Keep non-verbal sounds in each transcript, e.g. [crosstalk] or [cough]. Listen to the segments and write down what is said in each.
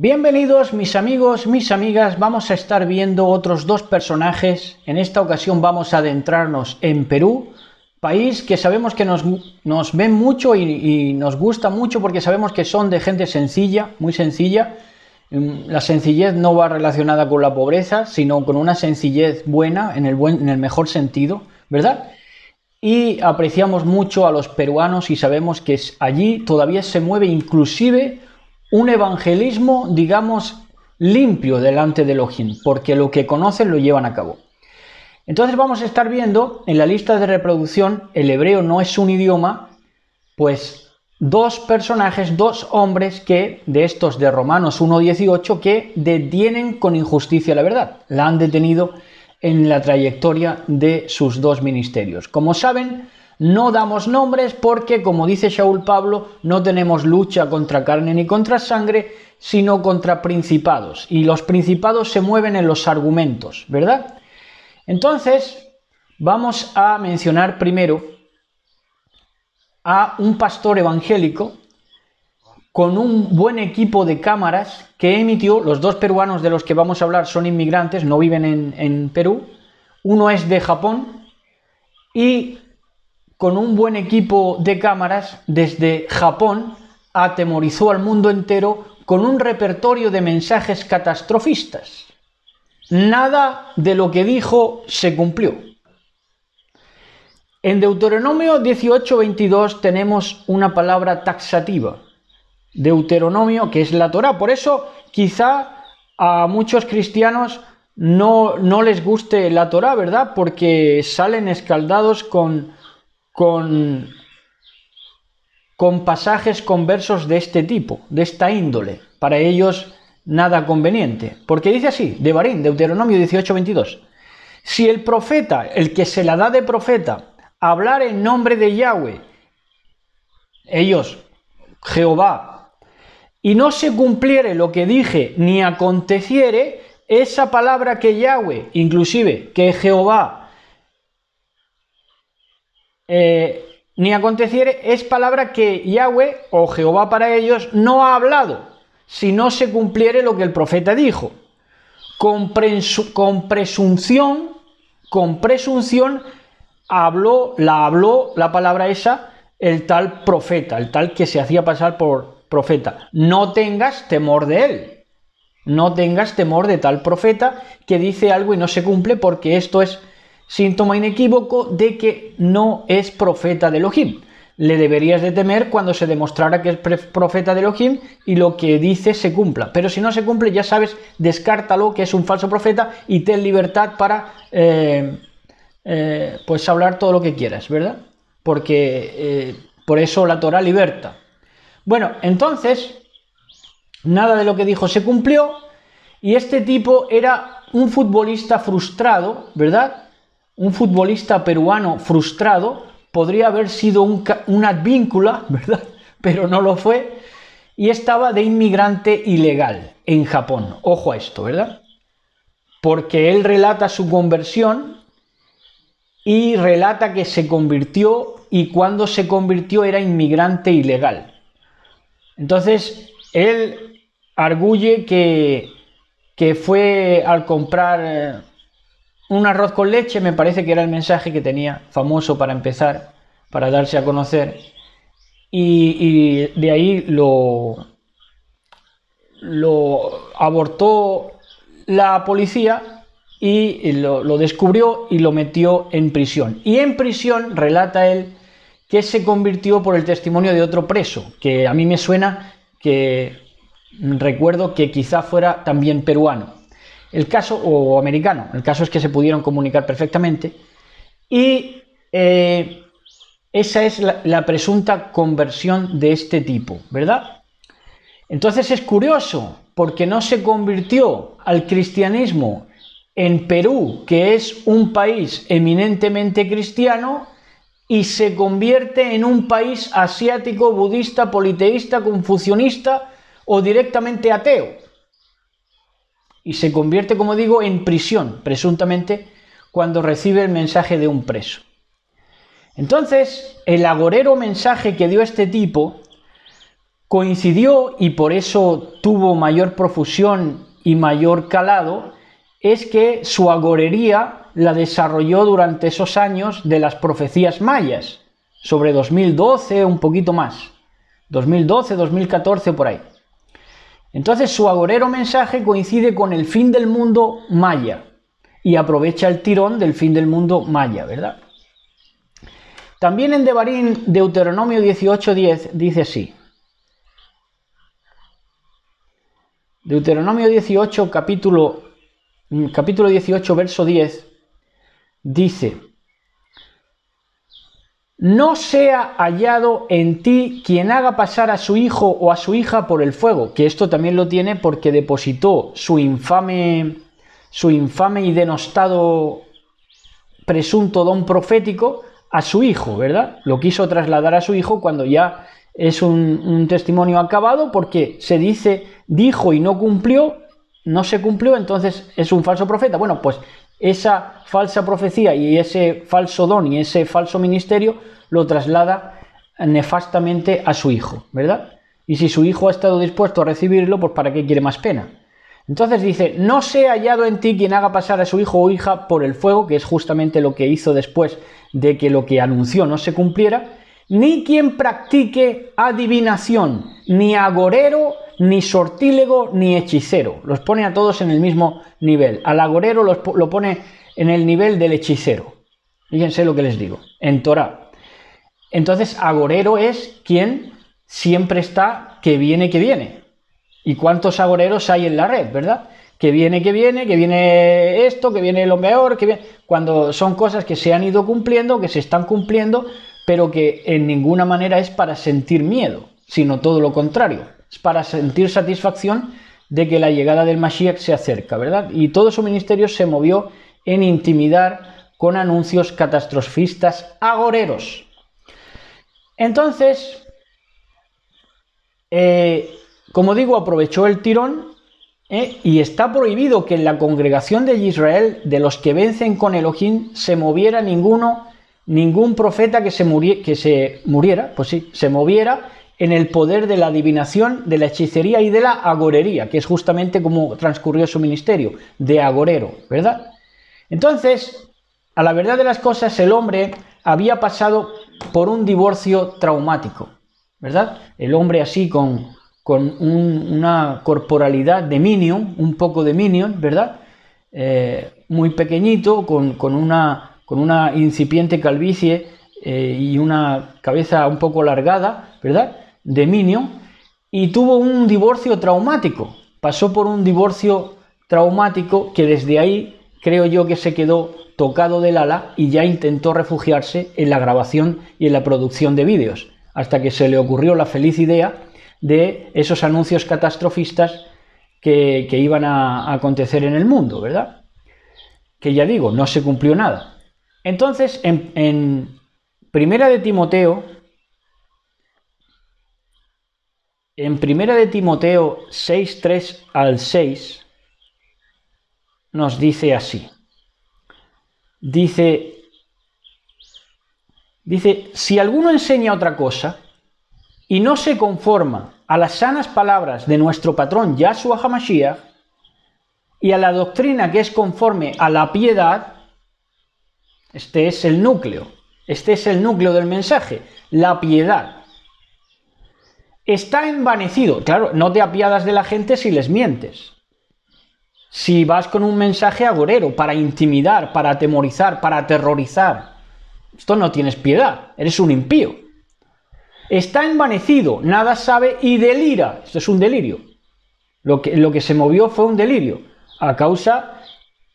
Bienvenidos mis amigos, mis amigas, vamos a estar viendo otros dos personajes. En esta ocasión vamos a adentrarnos en Perú, país que sabemos que nos, nos ven mucho y, nos gusta mucho porque sabemos que son de gente sencilla, muy sencilla. Mm, la sencillez no va relacionada con la pobreza, sino con una sencillez buena, en el, buen, en el mejor sentido, ¿verdad? Y apreciamos mucho a los peruanos y sabemos que allí todavía se mueve inclusive un evangelismo, digamos, limpio delante de Elohim, porque lo que conocen lo llevan a cabo. Entonces vamos a estar viendo en la lista de reproducción, el hebreo no es un idioma, pues dos personajes, dos hombres que, de estos de Romanos 1.18, que detienen con injusticia la verdad, la han detenido en la trayectoria de sus dos ministerios. Como saben, no damos nombres porque, como dice Shaul Pablo, no tenemos lucha contra carne ni contra sangre, sino contra principados. Y los principados se mueven en los argumentos, ¿verdad? Entonces, vamos a mencionar primero a un pastor evangélico con un buen equipo de cámaras que emitió, los dos peruanos de los que vamos a hablar son inmigrantes, no viven en, Perú, uno es de Japón y con un buen equipo de cámaras desde Japón atemorizó al mundo entero con un repertorio de mensajes catastrofistas. Nada de lo que dijo se cumplió. En Deuteronomio 18:22 tenemos una palabra taxativa Deuteronomio, que es la Torah. Por eso quizá a muchos cristianos no, no les guste la Torah, ¿verdad? Porque salen escaldados con, con, con pasajes, con versos de este tipo, de esta índole. Para ellos nada conveniente. Porque dice así, de Barín, Deuteronomio 18, 22. Si el profeta, el que se la da de profeta, hablar en nombre de Yahweh, ellos, Jehová, y no se cumpliere lo que dije ni aconteciere, esa palabra que Yahweh, inclusive que Jehová, eh, ni aconteciere, es palabra que Yahweh o Jehová para ellos no ha hablado, si no se cumpliere lo que el profeta dijo. Con, con presunción, con presunción, habló, la habló la palabra esa el tal profeta, el tal que se hacía pasar por, profeta. No tengas temor de él. No tengas temor de tal profeta que dice algo y no se cumple porque esto es síntoma inequívoco de que no es profeta de Elohim. Le deberías de temer cuando se demostrara que es profeta de Elohim y lo que dice se cumpla. Pero si no se cumple, ya sabes, descártalo que es un falso profeta y ten libertad para eh, eh, pues hablar todo lo que quieras, ¿verdad? Porque eh, por eso la Torah liberta. Bueno, entonces, nada de lo que dijo se cumplió y este tipo era un futbolista frustrado, ¿verdad? Un futbolista peruano frustrado, podría haber sido un, una [laughs] ¿verdad? Pero no lo fue y estaba de inmigrante ilegal en Japón. Ojo a esto, ¿verdad? Porque él relata su conversión y relata que se convirtió y cuando se convirtió era inmigrante ilegal. Entonces, él arguye que, que fue al comprar eh, un arroz con leche, me parece que era el mensaje que tenía, famoso para empezar, para darse a conocer, y, de ahí lo, lo abortó la policía y lo, lo, descubrió y lo metió en prisión. Y en prisión, relata él, que se convirtió por el testimonio de otro preso, que a mí me suena que recuerdo que quizá fuera también peruano. El caso, o americano, el caso es que se pudieron comunicar perfectamente. Y eh, esa es la presunta conversión de este tipo, ¿verdad? Entonces es curioso, porque no se convirtió al cristianismo en Perú, que es un país eminentemente cristiano, y se convierte en un país asiático, budista, politeísta, confucionista o directamente ateo. Y se convierte, como digo, en prisión, presuntamente, cuando recibe el mensaje de un preso. Entonces, el agorero mensaje que dio este tipo coincidió y por eso tuvo mayor profusión y mayor calado es que su agorería la desarrolló durante esos años de las profecías mayas, sobre 2012, un poquito más, 2012, 2014 por ahí. Entonces su agorero mensaje coincide con el fin del mundo maya y aprovecha el tirón del fin del mundo maya, ¿verdad? También en Devarín, Deuteronomio 18.10 dice así. Deuteronomio 18, capítulo Mm, capítulo 18, verso 10, dice, no sea hallado en ti quien haga pasar a su hijo o a su hija por el fuego, que esto también lo tiene porque depositó su infame, su infame y denostado presunto don profético a su hijo, ¿verdad? Lo quiso trasladar a su hijo cuando ya es un, un testimonio acabado porque se dice, dijo y no cumplió, no se cumplió, entonces es un falso profeta. Bueno, pues esa falsa profecía y ese falso don y ese falso ministerio lo traslada nefastamente a su hijo, ¿verdad? Y si su hijo ha estado dispuesto a recibirlo, pues ¿para qué quiere más pena? Entonces dice, no ha hallado en ti quien haga pasar a su hijo o hija por el fuego, que es justamente lo que hizo después de que lo que anunció no se cumpliera, ni quien practique adivinación, ni agorero, ni sortílego ni hechicero. Los pone a todos en el mismo nivel. Al agorero lo pone en el nivel del hechicero. Fíjense lo que les digo. En Torah. Entonces, agorero es quien siempre está que viene, que viene. ¿Y cuántos agoreros hay en la red, verdad? Que viene, que viene, que viene esto, que viene lo mejor, que viene... Cuando son cosas que se han ido cumpliendo, que se están cumpliendo, pero que en ninguna manera es para sentir miedo, sino todo lo contrario para sentir satisfacción de que la llegada del Mashiach se acerca, ¿verdad? Y todo su ministerio se movió en intimidar con anuncios catastrofistas agoreros. Entonces, eh, como digo, aprovechó el tirón eh, y está prohibido que en la congregación de Israel, de los que vencen con Elohim, se moviera ninguno, ningún profeta que se muriera, pues sí, se moviera en el poder de la adivinación, de la hechicería y de la agorería, que es justamente como transcurrió su ministerio, de agorero, ¿verdad? Entonces, a la verdad de las cosas, el hombre había pasado por un divorcio traumático, ¿verdad? El hombre así con, con una corporalidad de minion, un poco de minion, ¿verdad? Eh, muy pequeñito, con, una, con una incipiente calvicie eh, y una cabeza un poco alargada, ¿verdad? de Minio, y tuvo un divorcio traumático. Pasó por un divorcio traumático que desde ahí creo yo que se quedó tocado del ala y ya intentó refugiarse en la grabación y en la producción de vídeos, hasta que se le ocurrió la feliz idea de esos anuncios catastrofistas que, iban a, acontecer en el mundo, ¿verdad? Que ya digo, no se cumplió nada. Entonces, en Primera de Timoteo, En primera de Timoteo 6, 3 al 6 nos dice así. Dice, dice, si alguno enseña otra cosa y no se conforma a las sanas palabras de nuestro patrón Yahshua Hamashiach y a la doctrina que es conforme a la piedad, este es el núcleo, este es el núcleo del mensaje, la piedad. Está envanecido. Claro, no te apiadas de la gente si les mientes. Si vas con un mensaje agorero para intimidar, para atemorizar, para aterrorizar. Esto no tienes piedad, eres un impío. Está envanecido, nada sabe y delira. Esto es un delirio. Lo que, lo que se movió fue un delirio. A causa,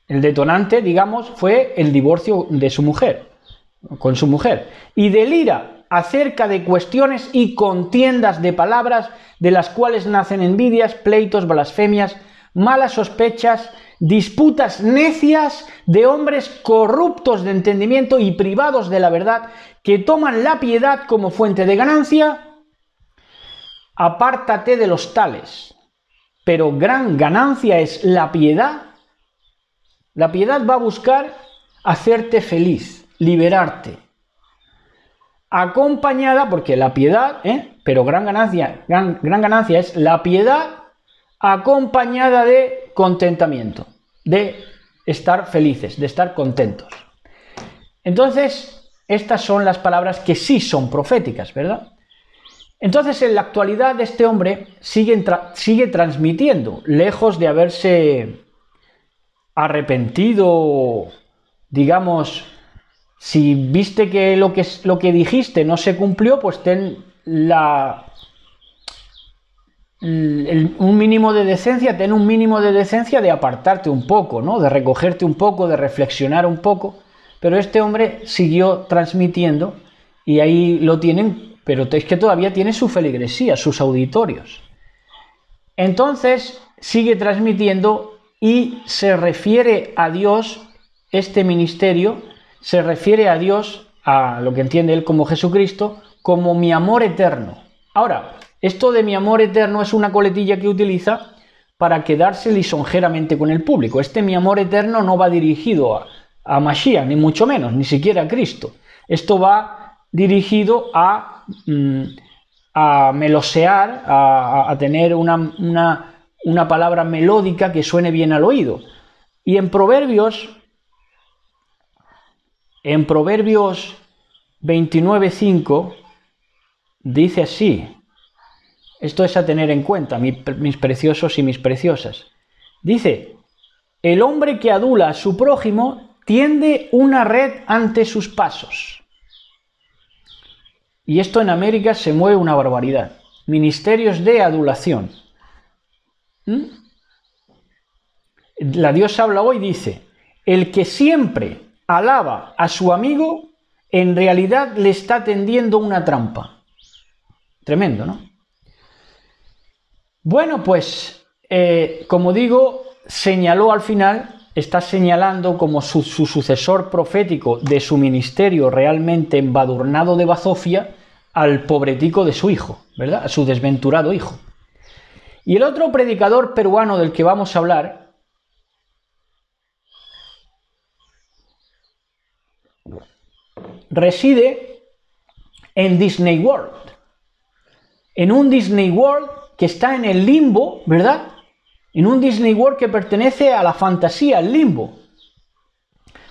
el detonante, digamos, fue el divorcio de su mujer, con su mujer. Y delira, acerca de cuestiones y contiendas de palabras de las cuales nacen envidias, pleitos, blasfemias, malas sospechas, disputas necias de hombres corruptos de entendimiento y privados de la verdad, que toman la piedad como fuente de ganancia, apártate de los tales. Pero gran ganancia es la piedad. La piedad va a buscar hacerte feliz, liberarte, acompañada, porque la piedad, ¿eh? pero gran ganancia, gran, ganancia es la piedad acompañada de contentamiento, de estar felices, de estar contentos. Entonces, estas son las palabras que sí son proféticas, ¿verdad? Entonces, en la actualidad, este hombre sigue, sigue transmitiendo, lejos de haberse arrepentido, digamos, si viste que lo que, lo que dijiste no se cumplió, pues ten un mínimo de decencia, ten un mínimo de decencia de apartarte un poco, ¿no? De recogerte un poco, de reflexionar un poco. Pero este hombre siguió transmitiendo y ahí lo tienen, pero es que todavía tiene su feligresía, sus auditorios. Entonces sigue transmitiendo y se refiere a Dios este ministerio se refiere a Dios, a lo que entiende él como Jesucristo, como mi amor eterno. Ahora, esto de mi amor eterno es una coletilla que utiliza para quedarse lisonjeramente con el público. Este mi amor eterno no va dirigido a, a Mashiach, ni mucho menos, ni siquiera a Cristo. Esto va dirigido a, mm, a melosear, a, tener una, una palabra melódica que suene bien al oído. Y en Proverbios en Proverbios 29.5 dice así, esto es a tener en cuenta, mis preciosos y mis preciosas. Dice, el hombre que adula a su prójimo tiende una red ante sus pasos. Y esto en América se mueve una barbaridad. Ministerios de adulación. ¿Mm? La diosa habla hoy dice, el que siempre alaba a su amigo, en realidad le está tendiendo una trampa. Tremendo, ¿no? Bueno, pues, eh, como digo, señaló al final, está señalando como su, su sucesor profético de su ministerio realmente embadurnado de bazofia al pobretico de su hijo, ¿verdad? A su desventurado hijo. Y el otro predicador peruano del que vamos a hablar, reside en Disney World. En un Disney World que está en el limbo, ¿verdad? En un Disney World que pertenece a la fantasía, al limbo.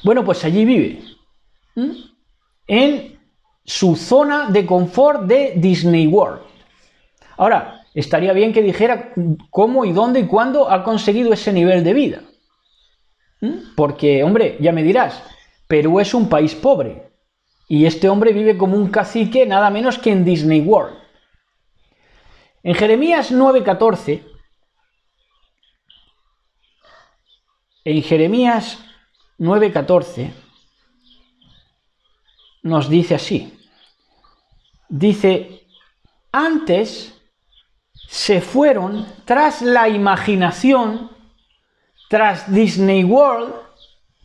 Bueno, pues allí vive. En su zona de confort de Disney World. Ahora, estaría bien que dijera cómo y dónde y cuándo ha conseguido ese nivel de vida. Porque, hombre, ya me dirás, Perú es un país pobre. Y este hombre vive como un cacique nada menos que en Disney World. En Jeremías 9:14, en Jeremías 9:14 nos dice así, dice, antes se fueron tras la imaginación, tras Disney World,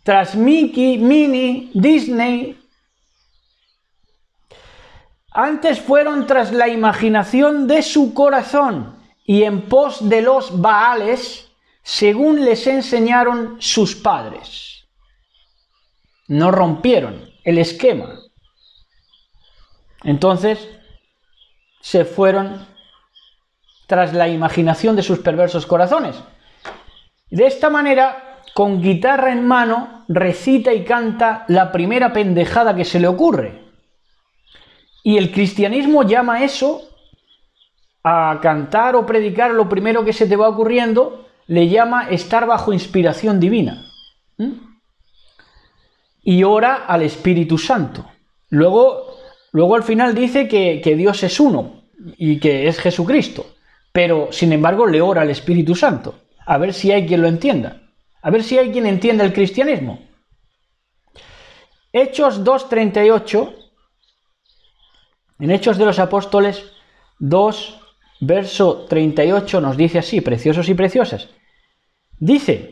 tras Mickey, Minnie, Disney, antes fueron tras la imaginación de su corazón y en pos de los Baales, según les enseñaron sus padres. No rompieron el esquema. Entonces, se fueron tras la imaginación de sus perversos corazones. De esta manera, con guitarra en mano, recita y canta la primera pendejada que se le ocurre. Y el cristianismo llama eso a cantar o predicar lo primero que se te va ocurriendo, le llama estar bajo inspiración divina. Y ora al Espíritu Santo. Luego, luego al final dice que, que Dios es uno y que es Jesucristo. Pero, sin embargo, le ora al Espíritu Santo. A ver si hay quien lo entienda. A ver si hay quien entienda el cristianismo. Hechos 2.38 en Hechos de los Apóstoles 2, verso 38 nos dice así, preciosos y preciosas. Dice,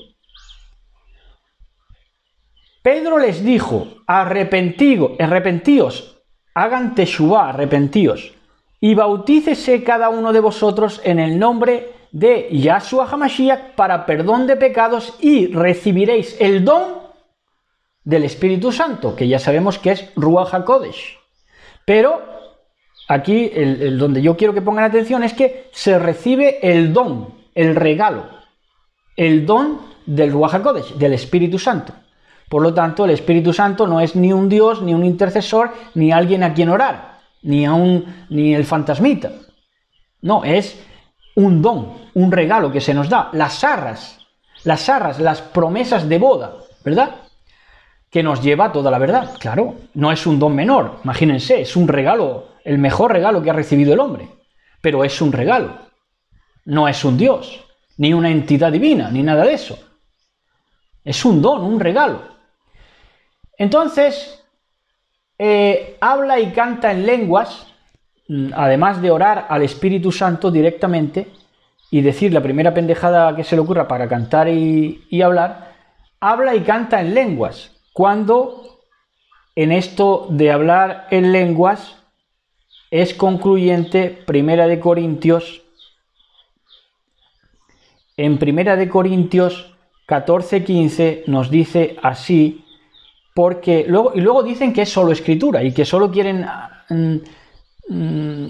Pedro les dijo, arrepentíos, arrepentíos hagan teshuva, arrepentíos, y bautícese cada uno de vosotros en el nombre de Yahshua Hamashiach para perdón de pecados y recibiréis el don del Espíritu Santo, que ya sabemos que es Ruach HaKodesh. Pero aquí el, donde yo quiero que pongan atención es que se recibe el don, el regalo, el don del Ruach del Espíritu Santo. Por lo tanto, el Espíritu Santo no es ni un Dios, ni un intercesor, ni alguien a quien orar, ni, ni el fantasmita. No, es un don, un regalo que se nos da, las arras, las arras, las promesas de boda, ¿verdad? Que nos lleva a toda la verdad, claro, no es un don menor, imagínense, es un regalo el mejor regalo que ha recibido el hombre. Pero es un regalo, no es un Dios, ni una entidad divina, ni nada de eso. Es un don, un regalo. Entonces, eh, habla y canta en lenguas, mm, además de orar al Espíritu Santo directamente y decir la primera pendejada que se le ocurra para cantar y, y hablar, habla y canta en lenguas, cuando en esto de hablar en lenguas es concluyente Primera de Corintios en Primera de Corintios 14:15 nos dice así porque luego y luego dicen que es solo escritura y que solo quieren mm, mm,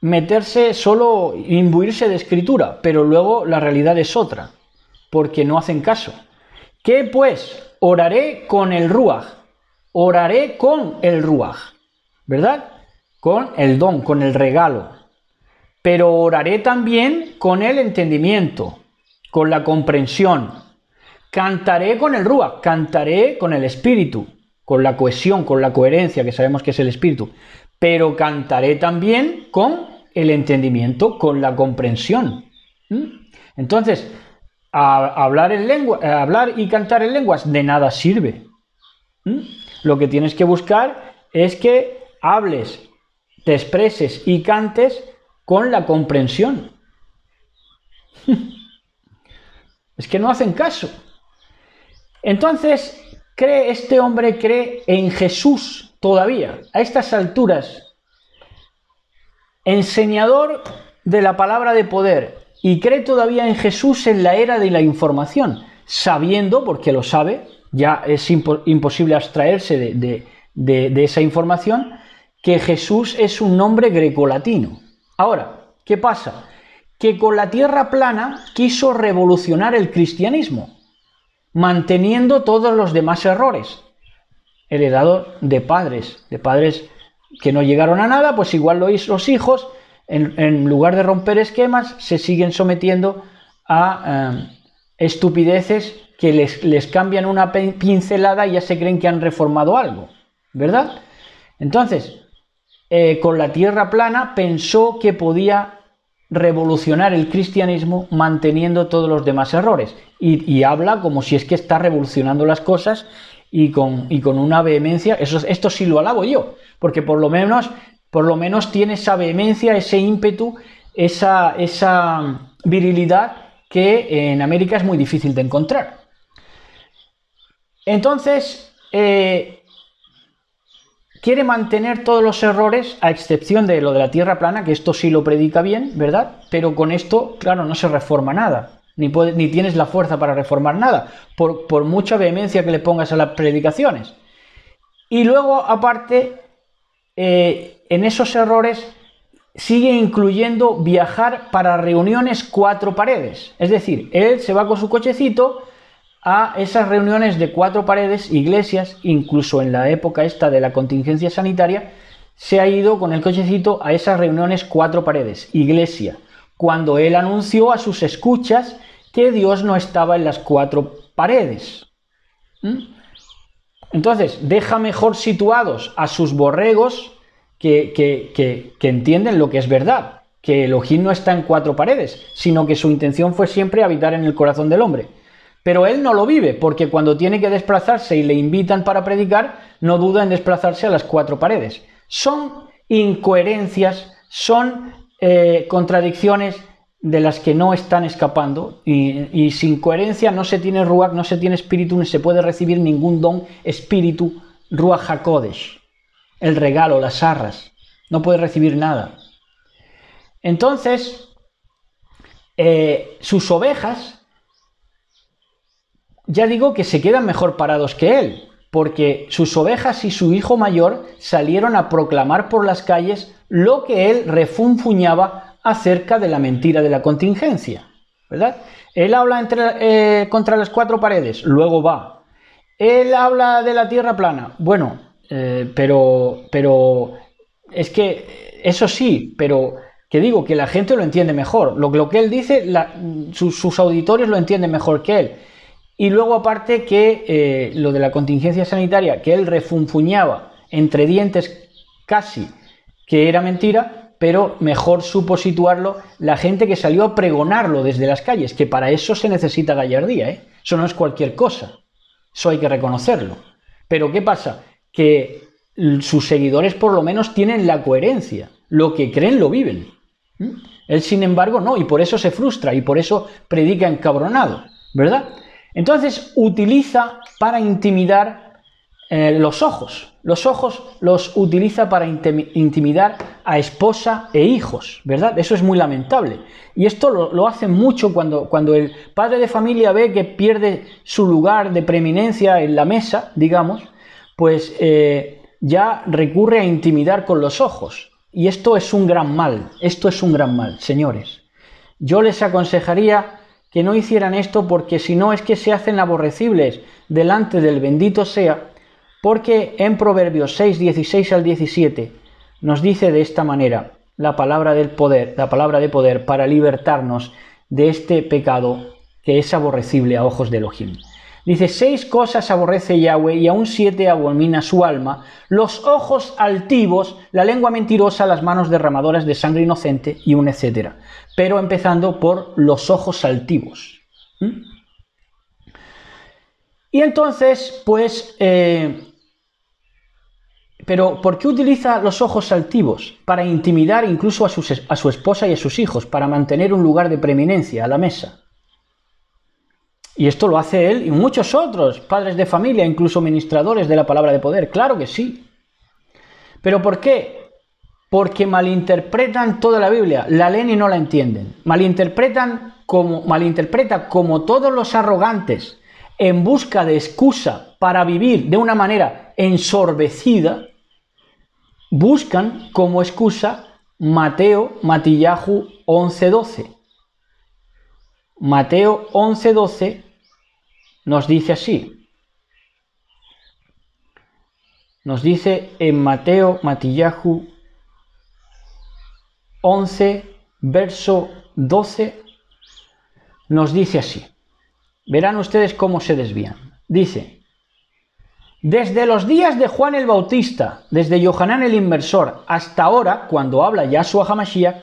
meterse solo imbuirse de escritura, pero luego la realidad es otra, porque no hacen caso. ¿Qué pues? Oraré con el ruaj. Oraré con el ruaj. ¿Verdad? con el don, con el regalo. Pero oraré también con el entendimiento, con la comprensión. Cantaré con el Rúa, cantaré con el espíritu, con la cohesión, con la coherencia, que sabemos que es el espíritu. Pero cantaré también con el entendimiento, con la comprensión. ¿Mm? Entonces, hablar, en lengua, hablar y cantar en lenguas de nada sirve. ¿Mm? Lo que tienes que buscar es que hables te expreses y cantes con la comprensión. [laughs] es que no hacen caso. Entonces, cree, este hombre cree en Jesús todavía, a estas alturas, enseñador de la palabra de poder, y cree todavía en Jesús en la era de la información, sabiendo, porque lo sabe, ya es imposible abstraerse de esa información, que Jesús es un nombre grecolatino. Ahora, ¿qué pasa? Que con la tierra plana quiso revolucionar el cristianismo, manteniendo todos los demás errores, heredado de padres, de padres que no llegaron a nada, pues igual lo los hijos, en, lugar de romper esquemas, se siguen sometiendo a eh, estupideces que les, les cambian una pincelada y ya se creen que han reformado algo, ¿verdad? Entonces, eh, con la tierra plana, pensó que podía revolucionar el cristianismo manteniendo todos los demás errores. Y, habla como si es que está revolucionando las cosas y con, y con una vehemencia. Eso, esto sí lo alabo yo, porque por lo menos, por lo menos tiene esa vehemencia, ese ímpetu, esa, esa virilidad que en América es muy difícil de encontrar. Entonces, eh, quiere mantener todos los errores, a excepción de lo de la Tierra plana, que esto sí lo predica bien, ¿verdad? Pero con esto, claro, no se reforma nada, ni, ni tienes la fuerza para reformar nada, por, mucha vehemencia que le pongas a las predicaciones. Y luego, aparte, eh, en esos errores sigue incluyendo viajar para reuniones cuatro paredes. Es decir, él se va con su cochecito, a esas reuniones de cuatro paredes, iglesias, incluso en la época esta de la contingencia sanitaria, se ha ido con el cochecito a esas reuniones cuatro paredes, iglesia, cuando él anunció a sus escuchas que Dios no estaba en las cuatro paredes. ¿Mm? Entonces, deja mejor situados a sus borregos que, que, que, que, entienden lo que es verdad, que Elohim no está en cuatro paredes, sino que su intención fue siempre habitar en el corazón del hombre. Pero él no lo vive, porque cuando tiene que desplazarse y le invitan para predicar, no duda en desplazarse a las cuatro paredes. Son incoherencias, son eh, contradicciones de las que no están escapando y, sin coherencia no se tiene ruach, no se tiene espíritu, ni se puede recibir ningún don espíritu ruach hakodesh, el regalo, las arras, no puede recibir nada. Entonces, eh, sus ovejas ya digo que se quedan mejor parados que él, porque sus ovejas y su hijo mayor salieron a proclamar por las calles lo que él refunfuñaba acerca de la mentira de la contingencia. ¿Verdad? Él habla entre, eh, contra las cuatro paredes, luego va. Él habla de la tierra plana. Bueno, eh, pero, pero es que eso sí, pero que digo que la gente lo entiende mejor. Lo, que él dice, sus, auditores lo entienden mejor que él. Y luego aparte que eh, lo de la contingencia sanitaria, que él refunfuñaba entre dientes casi que era mentira, pero mejor supo situarlo la gente que salió a pregonarlo desde las calles, que para eso se necesita gallardía, ¿eh? eso no es cualquier cosa, eso hay que reconocerlo. Pero ¿qué pasa? Que sus seguidores por lo menos tienen la coherencia, lo que creen lo viven. ¿Mm? Él sin embargo no, y por eso se frustra, y por eso predica encabronado, ¿verdad? Entonces utiliza para intimidar eh, los ojos. Los ojos los utiliza para intimidar a esposa e hijos, ¿verdad? Eso es muy lamentable. Y esto lo, hace mucho cuando, cuando el padre de familia ve que pierde su lugar de preeminencia en la mesa, digamos, pues eh, ya recurre a intimidar con los ojos. Y esto es un gran mal, esto es un gran mal, señores. Yo les aconsejaría que no hicieran esto porque si no es que se hacen aborrecibles delante del bendito sea, porque en Proverbios 6, 16 al 17 nos dice de esta manera la palabra del poder, la palabra de poder para libertarnos de este pecado que es aborrecible a ojos de Elohim. Dice, seis cosas aborrece Yahweh y aún siete abomina su alma, los ojos altivos, la lengua mentirosa, las manos derramadoras de sangre inocente y un etcétera. Pero empezando por los ojos altivos. ¿Mm? Y entonces, pues, eh, pero ¿por qué utiliza los ojos altivos? Para intimidar incluso a, a su esposa y a sus hijos, para mantener un lugar de preeminencia a la mesa. Y esto lo hace él y muchos otros, padres de familia, incluso ministradores de la palabra de poder, claro que sí. Pero ¿por qué? Porque malinterpretan toda la Biblia, la leen y no la entienden. Malinterpretan como malinterpreta como todos los arrogantes en busca de excusa para vivir de una manera ensorbecida, buscan como excusa Mateo Matillahu 11:12. Mateo 11:12 nos dice así. Nos dice en Mateo Matillahu 11, verso 12, nos dice así. Verán ustedes cómo se desvían. Dice, desde los días de Juan el Bautista, desde Yohanan el Inmersor, hasta ahora, cuando habla Yahshua Hamashiach,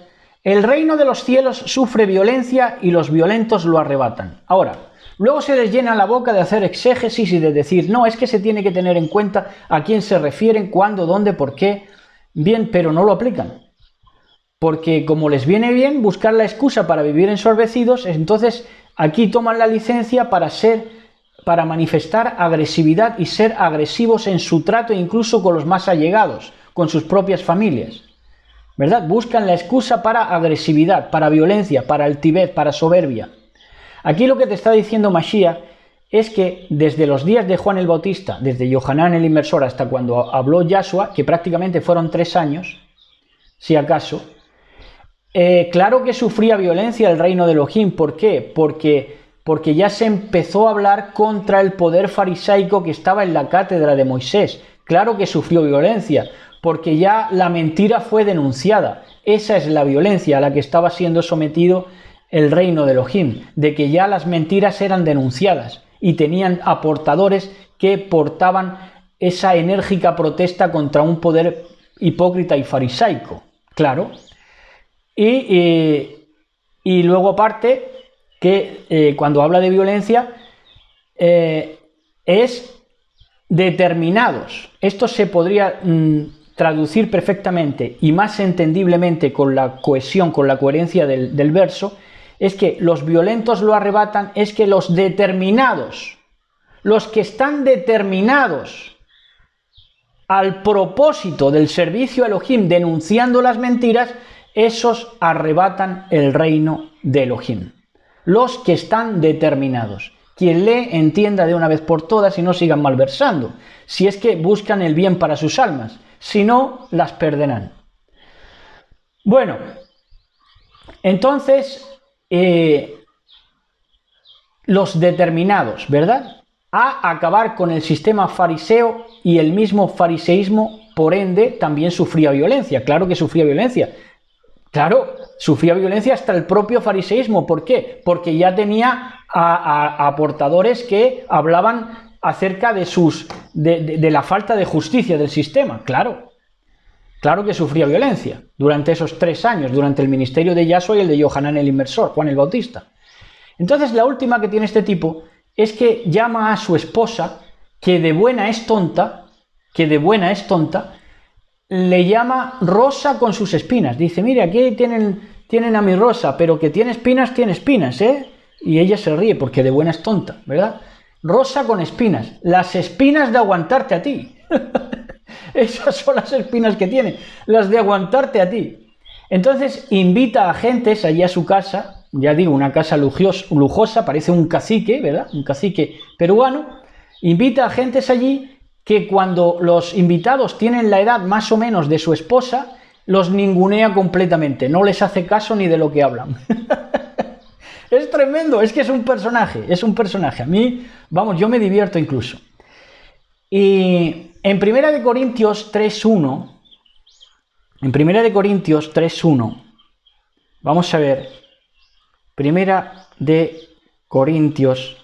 el reino de los cielos sufre violencia y los violentos lo arrebatan. Ahora, Luego se les llena la boca de hacer exégesis y de decir, no, es que se tiene que tener en cuenta a quién se refieren, cuándo, dónde, por qué. Bien, pero no lo aplican. Porque como les viene bien buscar la excusa para vivir ensorbecidos, entonces aquí toman la licencia para ser para manifestar agresividad y ser agresivos en su trato incluso con los más allegados, con sus propias familias. ¿Verdad? Buscan la excusa para agresividad, para violencia, para altivez, para soberbia. Aquí lo que te está diciendo Mashiach es que desde los días de Juan el Bautista, desde Yohanan el Inmersor hasta cuando habló Yahshua, que prácticamente fueron tres años, si acaso, eh, claro que sufría violencia el reino de Elohim. ¿Por qué? Porque, porque ya se empezó a hablar contra el poder farisaico que estaba en la cátedra de Moisés. Claro que sufrió violencia, porque ya la mentira fue denunciada. Esa es la violencia a la que estaba siendo sometido el reino de Elohim, de que ya las mentiras eran denunciadas y tenían aportadores que portaban esa enérgica protesta contra un poder hipócrita y farisaico, claro. Y, eh, luego aparte, que eh, cuando habla de violencia, eh, es determinados. Esto se podría mm, traducir perfectamente y más entendiblemente con la cohesión, con la coherencia del verso, es que los violentos lo arrebatan, es que los determinados, los que están determinados al propósito del servicio a Elohim, denunciando las mentiras, esos arrebatan el reino de Elohim. Los que están determinados. Quien lee entienda de una vez por todas y no sigan malversando, si es que buscan el bien para sus almas, si no, las perderán. Bueno, entonces eh, los determinados, ¿verdad? A acabar con el sistema fariseo y el mismo fariseísmo, por ende, también sufría violencia. Claro que sufría violencia. Claro, sufría violencia hasta el propio fariseísmo. ¿Por qué? Porque ya tenía a, aportadores que hablaban acerca de sus de la falta de justicia del sistema. Claro, Claro que sufría violencia durante esos tres años, durante el ministerio de Yahshua y el de Yohanan el Inmersor, Juan el Bautista. Entonces la última que tiene este tipo es que llama a su esposa, que de buena es tonta, que de buena es tonta, le llama rosa con sus espinas. Dice, mire, aquí tienen, tienen a mi rosa, pero que tiene espinas, tiene espinas, ¿eh? Y ella se ríe porque de buena es tonta, ¿verdad? Rosa con espinas, las espinas de aguantarte a ti. [laughs] [laughs] Esas son las espinas que tiene, las de aguantarte a ti. Entonces invita a gentes allí a su casa, ya digo, una casa lujosa, parece un cacique, ¿verdad? Un cacique peruano. Invita a gentes allí que cuando los invitados tienen la edad más o menos de su esposa, los ningunea completamente, no les hace caso ni de lo que hablan. [laughs] es tremendo, es que es un personaje, es un personaje. A mí, vamos, yo me divierto incluso. Y en Primera de Corintios 3.1, en Primera de Corintios 3.1, vamos a ver, Primera de Corintios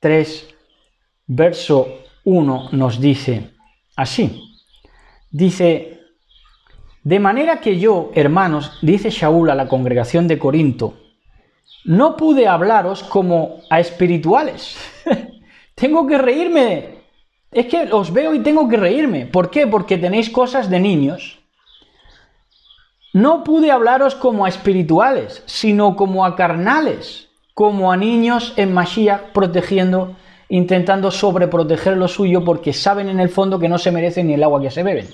3, verso 1 nos dice así, dice, de manera que yo, hermanos, dice Shaul a la congregación de Corinto, no pude hablaros como a espirituales tengo que reírme. Es que os veo y tengo que reírme. ¿Por qué? Porque tenéis cosas de niños. No pude hablaros como a espirituales, sino como a carnales, como a niños en Masía, protegiendo, intentando sobreproteger lo suyo porque saben en el fondo que no se merecen ni el agua que se beben.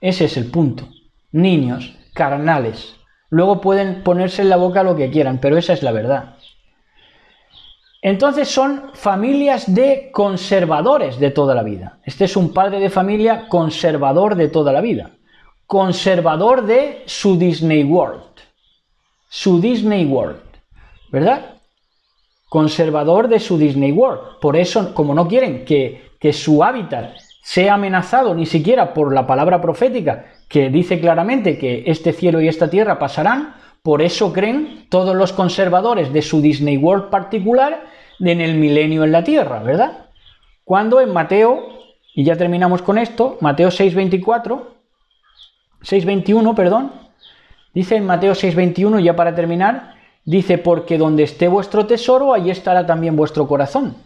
Ese es el punto. Niños, carnales. Luego pueden ponerse en la boca lo que quieran, pero esa es la verdad. Entonces son familias de conservadores de toda la vida. Este es un padre de familia conservador de toda la vida. Conservador de su Disney World. Su Disney World. ¿Verdad? Conservador de su Disney World. Por eso, como no quieren que, su hábitat sea amenazado ni siquiera por la palabra profética que dice claramente que este cielo y esta tierra pasarán, por eso creen todos los conservadores de su Disney World particular en el milenio en la Tierra, ¿verdad? Cuando en Mateo, y ya terminamos con esto, Mateo 6.24, 6.21, perdón, dice en Mateo 6.21, ya para terminar, dice, porque donde esté vuestro tesoro, allí estará también vuestro corazón.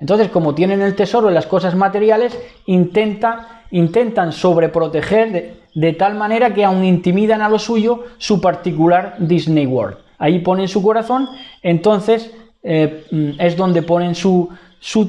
Entonces, como tienen el tesoro en las cosas materiales, intenta, intentan sobreproteger, de tal manera que aún intimidan a lo suyo su particular Disney World. Ahí ponen su corazón, entonces eh, mm, es donde ponen su,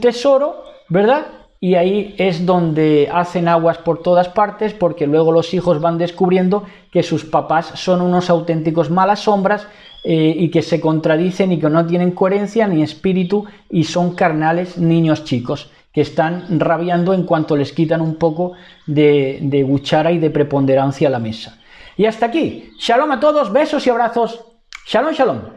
tesoro, ¿verdad? y ahí es donde hacen aguas por todas partes porque luego los hijos van descubriendo que sus papás son unos auténticos malas sombras eh, y que se contradicen y que no tienen coherencia ni espíritu y son carnales niños chicos que están rabiando en cuanto les quitan un poco de, de guchara y de preponderancia a la mesa. Y hasta aquí. Shalom a todos, besos y abrazos. Shalom, shalom.